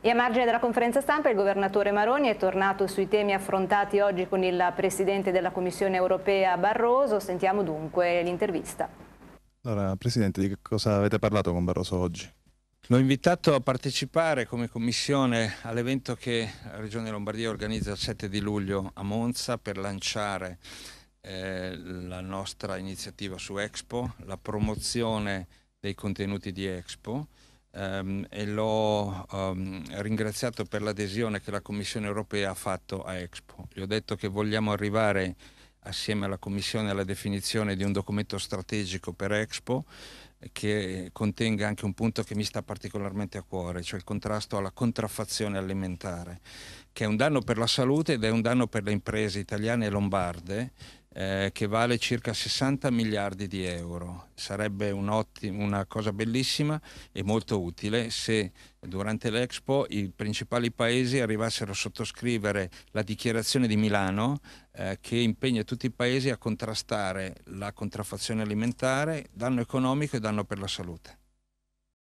E a margine della conferenza stampa il governatore Maroni è tornato sui temi affrontati oggi con il Presidente della Commissione europea Barroso. Sentiamo dunque l'intervista. Allora, Presidente, di che cosa avete parlato con Barroso oggi? L'ho invitato a partecipare come commissione all'evento che la Regione Lombardia organizza il 7 di luglio a Monza per lanciare eh, la nostra iniziativa su Expo, la promozione dei contenuti di Expo ehm, e l'ho ehm, ringraziato per l'adesione che la Commissione europea ha fatto a Expo. Gli ho detto che vogliamo arrivare assieme alla Commissione alla definizione di un documento strategico per Expo che contenga anche un punto che mi sta particolarmente a cuore, cioè il contrasto alla contraffazione alimentare, che è un danno per la salute ed è un danno per le imprese italiane e lombarde, eh, che vale circa 60 miliardi di euro. Sarebbe un ottimo, una cosa bellissima e molto utile se durante l'Expo i principali paesi arrivassero a sottoscrivere la dichiarazione di Milano eh, che impegna tutti i paesi a contrastare la contraffazione alimentare, danno economico e danno danno per la salute.